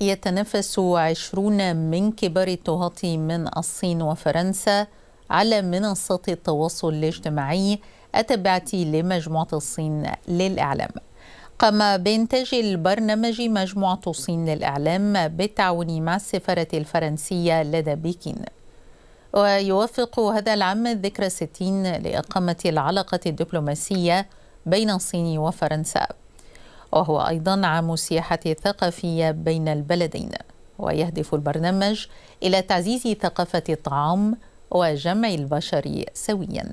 يتنافس عشرون من كبار الطهاة من الصين وفرنسا على منصات التواصل الاجتماعي التابعة لمجموعة الصين للإعلام قام بإنتاج البرنامج مجموعة الصين للإعلام بالتعاون مع السفارة الفرنسية لدى بكين ويوافق هذا العام الذكرى 60 لإقامة العلاقة الدبلوماسية بين الصين وفرنسا وهو أيضا عام السياحة الثقافية بين البلدين ويهدف البرنامج إلى تعزيز ثقافة الطعام وجمع البشر سوياً